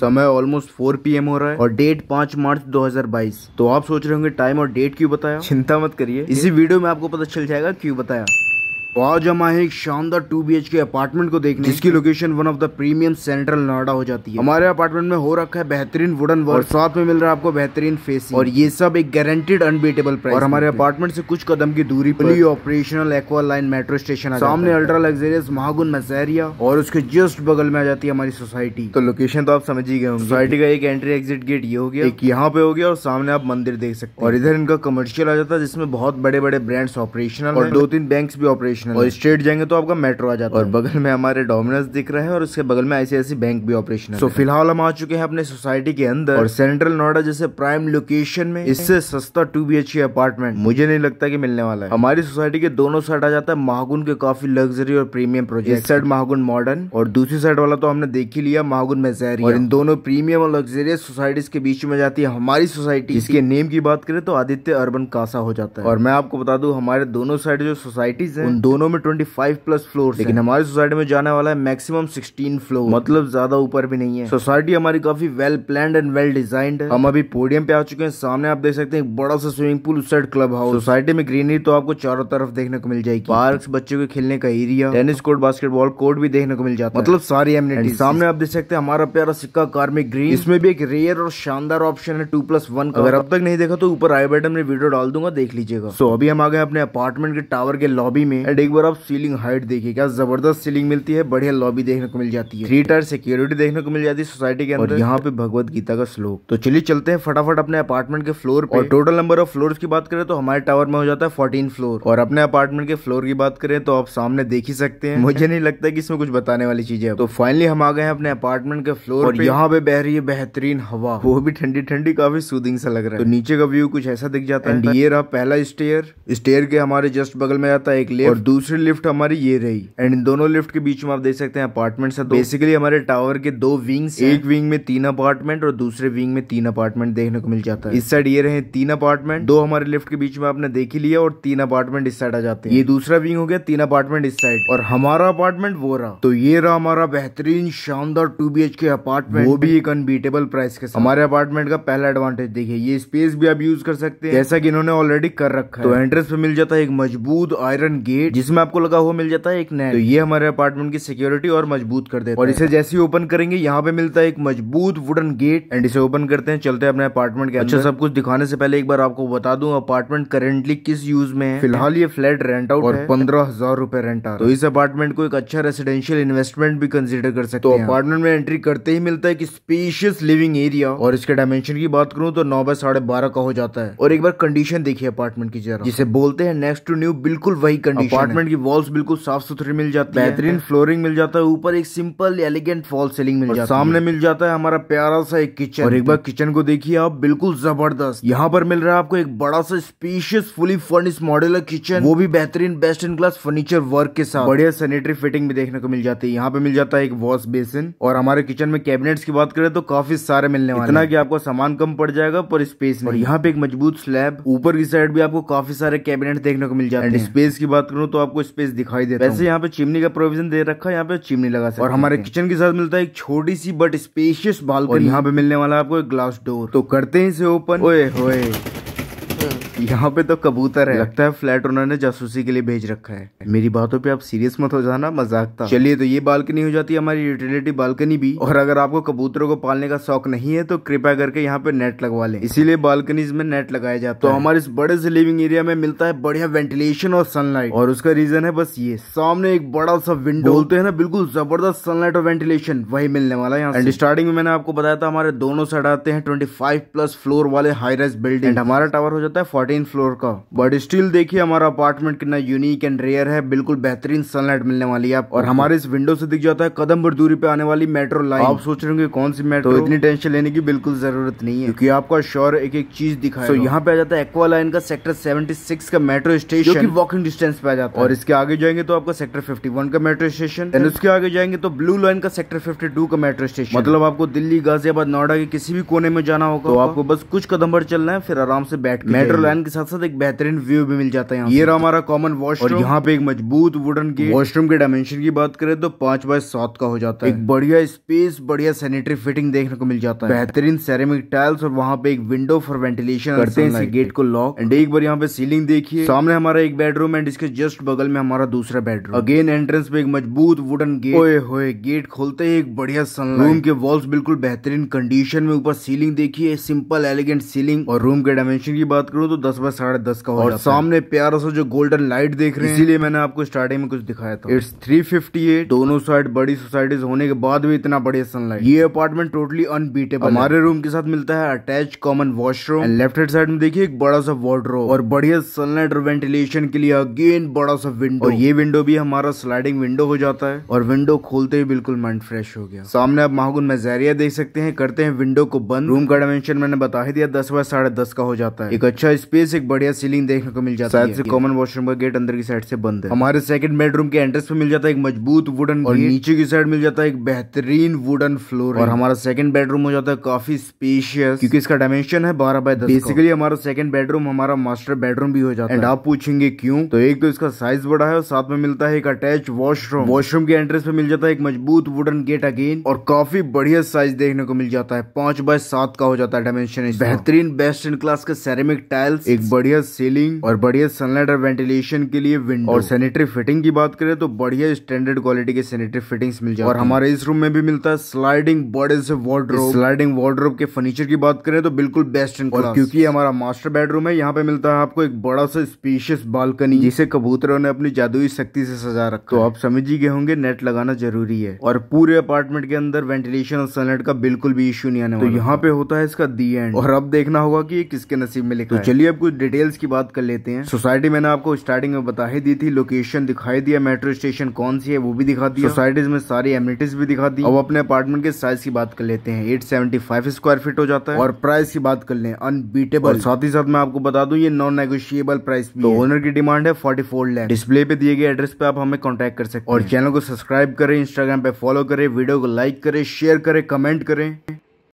समय almost 4 PM हो रहा है और डेट 5 मार्च 2022 तो आप सोच रहे होंगे टाइम और डेट क्यों बताया चिंता मत करिए इसी वीडियो में आपको पता चल जाएगा क्यों बताया तो आज हम आए एक शानदार टू बी के अपार्टमेंट को देखने जिसकी location one of the premium central Noida हो जाती है हमारे अपार्टमेंट में हो रखा है बेहतरीन वुडन वर्क और साथ में मिल रहा है आपको बेहतरीन फेस और ये सब एक गारंटेड अनबीटेबल प्राइस और हमारे अपार्टमेंट से कुछ कदम की दूरी पर operational aqua line metro station सामने अल्ट्रा लग्जरियस महागुन मजेरिया और उसके जस्ट बगल में आ जाती है हमारी सोसाइटी तो लोकेशन तो आप समझ ही गए सोसाइटी का एक एंट्री एग्जिट गेट ये हो गया एक यहाँ पे हो गया और सामने आप मंदिर देख सकते हैं और इधर इनका कमर्शियल आ जाता है जिसमें बहुत बड़े बड़े ब्रांड्स ऑपरेशनल और दो तीन बैंक भी ऑपरेशन ऑपरेशनल और स्ट्रेट जाएंगे तो आपका मेट्रो आ जाता है और बगल में हमारे डोमिनस दिख रहे हैं और उसके बगल में ऐसी बैंक भी ऑपरेशन तो फिलहाल हम आ चुके हैं अपने सोसाइटी के अंदर और सेंट्रल नोएडा जैसे प्राइम लोकेशन में इससे सस्ता टू बी अपार्टमेंट मुझे नहीं लगता की मिलने वाला है हमारी सोसाइटी के दोनों साइड आ जाता है महागुन के काफी लग्जरी और premium project side Mahagun modern और दूसरी साइड वाला तो हमने देख ही लिया महागुन मेजैरी और इन दोनों प्रीमियम और लग्जरियस सोसाइटीज के बीच में जाती है हमारी सोसाइटी इसके नेम की बात करें तो आदित्य अर्बन कासा हो जाता है और मैं आपको बता दू हमारे दोनों साइड जो सोसाइटीज है उन दोनों दोनों में ट्वेंटी फाइव प्लस फ्लोर लेकिन हमारी सोसाइटी में जाने वाला है मैक्सिमम सिक्सटीन फ्लोर मतलब ज्यादा ऊपर भी नहीं है सोसाइटी हमारी काफी well plan and well designed है हम अभी पोडियम पे आ चुके हैं सामने आप देख सकते हैं बड़ा सा स्विमिंग पूल उस साइड क्लब हाउस सोसाइटी में ग्रीनरी तो आपको चारों तरफ देखने को मिल जाएगी पार्क बच्चों के खेलने का area tennis court basketball court भी देखने को मिल जाता मतलब सारी एमनिटी सामने आप देख सकते हैं हमारा प्यारा सिक्का कार्मिक ग्रीन इसमें भी एक रेयर और शानदार ऑप्शन है टू प्लस वन का अगर अब तक नहीं देखा तो ऊपर आई बटन में वीडियो डाल दूंगा देख लीजिएगा सो अभी हम आ गए अपने अपार्टमेंट के टावर के लॉबी में एक बार आप सीलिंग हाइट देखिए क्या जबरदस्त सीलिंग मिलती है बढ़िया लॉबी देखने को मिल जाती है थ्री टायर सिक्योरिटी देखने को मिल जाती है सोसाइटी के अंदर यहाँ पे भगवत गीता का श्लोक तो चलिए चलते हैं फटाफट अपने अपार्टमेंट के फ्लोर पर टोटल नंबर ऑफ फ्लोर की बात करें तो हमारे टावर में हो जाता है फोर्टीन फ्लोर और अपने अपार्टमेंट के फ्लोर की बात करें तो आप सामने देख ही सकते हैं मुझे नहीं लगता की इसमें कुछ बताने वाली चीज है तो फाइनली हम आ गए हैं अपने अपार्टमेंट के फ्लोर और यहाँ पे बह रही है बेहतरीन हवा वो भी ठंडी ठंडी काफी सूदिंग सा लग रहा है तो नीचे का व्यू कुछ ऐसा दिख जाता है ये रहा पहला स्टेयर स्टेयर के हमारे जस्ट बगल में आता है एक लेफ्ट और दूसरी लिफ्ट हमारी ये रही एंड दोनों लिफ्ट के बीच में आप देख सकते हैं अपार्टमेंट्स है तो बेसिकली हमारे टावर के दो विंग्स एक विंग में तीन अपार्टमेंट और दूसरे विंग में तीन अपार्टमेंट देखने को मिल जाता है इस साइड ये रहे तीन अपार्टमेंट दो हमारे लिफ्ट के बीच में आपने देख ही लिया और तीन अपार्टमेंट इस साइड आ जाते हैं ये दूसरा विंग हो गया तीन अपार्टमेंट इस साइड और हमारा अपार्टमेंट वो रहा तो ये रहा हमारा बेहतरीन शानदार टू बी के अपार्टमेंट वो भी एक अनबीटेबल प्राइस के हमारे अपार्टमेंट का पहला एडवांटेज देखिए ये स्पेस भी आप यूज कर सकते हैं जैसा कि इन्होंने ऑलरेडी कर रखा है तो एंट्रेंस पे मिल जाता है एक मजबूत आयरन गेट जिसमें आपको लगा हुआ मिल जाता है एक नेट तो ये हमारे अपार्टमेंट की सिक्योरिटी और मजबूत कर देता और इसे जैसे ही ओपन करेंगे यहाँ पे मिलता है एक मजबूत वुडन गेट एंड इसे ओपन करते हैं चलते हैं अपने अपार्टमेंट के अच्छा सब कुछ दिखाने से पहले एक बार आपको बता दू अपार्टमेंट करेंटली किस यूज में है फिलहाल ये फ्लैट रेंट आउट और पंद्रह हजार रूपए रेंट आ तो इस अपार्टमेंट को एक अच्छा रेसिडेंशियल इन्वेस्टमेंट भी कंसिडर कर सकते तो अपार्टमेंट में एंट्री करते ही मिलता है एक स्पेशियस लिविंग एरिया और इसके डायमेंशन की बात करूँ तो नौ बाय साढ़े बारह का हो जाता है और एक बार कंडीशन देखिए अपार्टमेंट की जरा जिसे बोलते हैं नेक्स्ट टू न्यू बिल्कुल वही कंडीशन अपार्टमेंट की वॉल्स बिल्कुल साफ सुथरी मिल जाती है बेहतरीन फ्लोरिंग मिल जाता है ऊपर एक सिंपल एलिगेंट फॉल सीलिंग मिल जाता है सामने मिल जाता है हमारा प्यारा सा एक किचन और एक बार किचन को देखिए आप बिल्कुल जबरदस्त यहाँ पर मिल रहा है आपको एक बड़ा सा spacious fully furnish model kitchen वो भी बेहतरीन best in class furniture work के साथ बढ़िया सैनिटरी फिटिंग भी देखने को मिल जाती है यहाँ पे मिल जाता है एक वॉश बेसिन और हमारे किचन में कैबिनेट्स की बात करें तो काफी सारे मिलने वाले इतना कि आपको सामान कम पड़ जाएगा पर स्पेस में यहाँ पे एक मजबूत स्लैब ऊपर की साइड भी आपको काफी सारे कैबिनेट देखने को मिल जाते हैं स्पेस की बात करूँ तो तो आपको स्पेस दिखाई देता वैसे यहाँ पे चिमनी का प्रोविजन दे रखा है यहाँ पे चिमनी लगा सकते और हमारे किचन के साथ मिलता है एक छोटी सी बट स्पेशियस बालकनी यहाँ पे मिलने वाला आपको एक ग्लास डोर तो करते हैं इसे ओपन ओए होए यहाँ पे तो कबूतर है लगता है फ्लैट ओनर ने जासूसी के लिए भेज रखा है मेरी बातों पे आप सीरियस मत हो जाना मजाक था चलिए तो ये बालकनी हो जाती है हमारी यूटिलिटी बालकनी भी और अगर आपको कबूतरों को पालने का शौक नहीं है तो कृपया करके यहाँ पे नेट लगवा ले इसीलिए बालकनीज में नेट लगाया जाता तो है हमारे इस बड़े से लिविंग एरिया में मिलता है बढ़िया वेंटिलेशन और सनलाइट और उसका रीजन है बस ये सामने एक बड़ा सा विंडो बोलते है ना बिल्कुल जबरदस्त सनलाइट और वेंटिलेशन वही मिलने वाला है एंड स्टार्टिंग में मैंने आपको बताया था हमारे दोनों साइड आते हैं ट्वेंटी प्लस फ्लोर वाले हाई राइज बिल्डिंग हमारा टावर हो जाता है फोर्टी थर्टीन फ्लोर का बट स्टिल देखिए हमारा अपार्टमेंट कितना यूनिक एंड रेयर है बिल्कुल बेहतरीन सनलाइट मिलने वाली है और हमारे इस विंडो से दिख जाता है कदम भर दूरी पे आने वाली मेट्रो लाइन आप सोच रहे होंगे कौन सी मेट्रो तो इतनी टेंशन लेने की बिल्कुल जरूरत नहीं है क्योंकि आपका शोर एक एक चीज दिखाई तो so, यहाँ पे आ जाता है एक्वा लाइन का सेक्टर सेवेंटी का मेट्रो स्टेशन वॉकिंग डिस्टेंस पे आ जाता है और इसके आगे जाएंगे तो आपका सेक्टर फिफ्टी वन का मेट्रो स्टेशन एंड उसके आगे जाएंगे तो ब्लू लाइन का सेक्टर फिफ्टी टू का मेट्रो स्टेशन मतलब आपको दिल्ली गाजियाबाद नोएडा के किसी भी कोने में जाना होगा तो आपको बस कुछ कदम भर चलना है फिर आराम से बैठ मेट्रो लाइन फैन के साथ साथ एक बेहतरीन व्यू भी मिल जाता है ये रहा हमारा कॉमन वॉशरूम और यहाँ पे एक मजबूत वुडन के वॉशरूम के डायमेंशन की बात करें तो पांच बाय सात का हो जाता है एक बढ़िया स्पेस बढ़िया सैनिटरी फिटिंग देखने को मिल जाता है बेहतरीन सेरेमिक टाइल्स और वहाँ पे एक विंडो फॉर वेंटिलेशन करते हैं गेट को लॉक एंड एक बार यहाँ पे सीलिंग देखिए सामने हमारा एक बेडरूम एंड इसके जस्ट बगल में हमारा दूसरा बेडरूम अगेन एंट्रेंस पे एक मजबूत वुडन गेट ओए होए गेट खोलते ही एक बढ़िया सनलाइट रूम के वॉल्स बिल्कुल बेहतरीन कंडीशन में ऊपर सीलिंग देखिए सिंपल एलिगेंट सीलिंग और रूम के डायमेंशन की बात करूँ तो दस बजे साढ़े दस का और सामने प्यारा सा जो गोल्डन लाइट देख रहे हैं इसीलिए मैंने आपको स्टार्टिंग में कुछ दिखाया था इट्स थ्री फिफ्टी एट दोनों साइड बड़ी सोसाइटीज होने के बाद भी इतना बढ़िया सनलाइट ये अपार्टमेंट टोटली अनबीटेबल हमारे रूम के साथ मिलता है attach common washroom left hand side में देखिए एक बड़ा सा वार्ड्रोब और बढ़िया सनलाइट और वेंटिलेशन के लिए अगेन बड़ा सा विंडो और ये विंडो भी हमारा स्लाइडिंग विंडो हो जाता है और विंडो खोलते ही बिल्कुल माइंड फ्रेश हो गया सामने आप माहगुन मेजेरिया देख सकते हैं करते हैं विंडो को बंद रूम का डायमेंशन मैंने बता ही दिया दस बाय साढ़े दस का हो जाता है एक अच्छा स्पेस एक बढ़िया सीलिंग देखने को मिल जाता है कॉमन वॉशरूम का गेट अंदर की साइड से बंद है हमारे सेकंड बेडरूम के एंट्रेंस पे मिल जाता है एक मजबूत वुडन और नीचे की साइड मिल जाता है एक बेहतरीन वुडन फ्लोर और हमारा सेकंड बेडरूम हो जाता है काफी स्पेशियस क्योंकि इसका डायमेंशन है बारह बाय दस बेसिकली हमारा सेकंड बेडरूम हमारा मास्टर बेडरूम भी हो जाता है एंड आप पूछेंगे क्यों तो एक तो इसका साइज बड़ा है और साथ में मिलता है एक अटैच वॉशरूम वॉशरूम के एंट्रेंस पे मिल जाता है एक मजबूत वुडन गेट अगेन और काफी बढ़िया साइज देखने को मिल जाता है पांच बाय सात का हो जाता है डायमेंशन बेहतरीन बेस्ट इन क्लास के सेरेमिक टाइल्स एक बढ़िया सीलिंग और बढ़िया सनलाइट और वेंटिलेशन के लिए विंडो और सैनिटरी फिटिंग की बात करें तो बढ़िया स्टैंडर्ड क्वालिटी के सैनिटरी फिटिंग्स मिल जाए और हमारे इस रूम में भी मिलता है स्लाइडिंग बड़े से वार्ड्रोब स्लाइडिंग वार्ड्रोब के फर्नीचर की बात करें तो बिल्कुल बेस्ट इन क्लास क्योंकि हमारा मास्टर बेडरूम है यहाँ पे मिलता है आपको एक बड़ा सा स्पेशियस बालकनी जिसे कबूतरों ने अपनी जादुई शक्ति से सजा रखा तो आप समझ ही गए होंगे नेट लगाना जरूरी है और पूरे अपार्टमेंट के अंदर वेंटिलेशन और सनलाइट का बिल्कुल भी इश्यू नहीं आने तो यहाँ पे होता है इसका दी एंड और अब देखना होगा की किसके नसीब में लिखा तो चलिए अब कुछ डिटेल्स की बात कर लेते हैं सोसाइटी मैंने आपको स्टार्टिंग में बता ही दी थी लोकेशन दिखाई दिया मेट्रो स्टेशन कौन सी है वो भी दिखा दिया सोसाइटीज में सारी एमिनिटीज भी दिखा दी अब अपने अपार्टमेंट के साइज की बात कर लेते हैं एट स्क्वायर फीट हो जाता है और प्राइस की बात कर ले अनबीटेबल साथ ही साथ मैं आपको बता दू ये नॉन नेगोशियेबल प्राइस भी ओनर तो की डिमांड है फोर्टी फोर डिस्प्ले पे दिए गए एड्रेस पे आप हमें कॉन्टेक्ट कर सकते और चैनल को सब्सक्राइब करें इंस्टाग्राम पे फॉलो करें वीडियो को लाइक करें शेयर करें कमेंट करें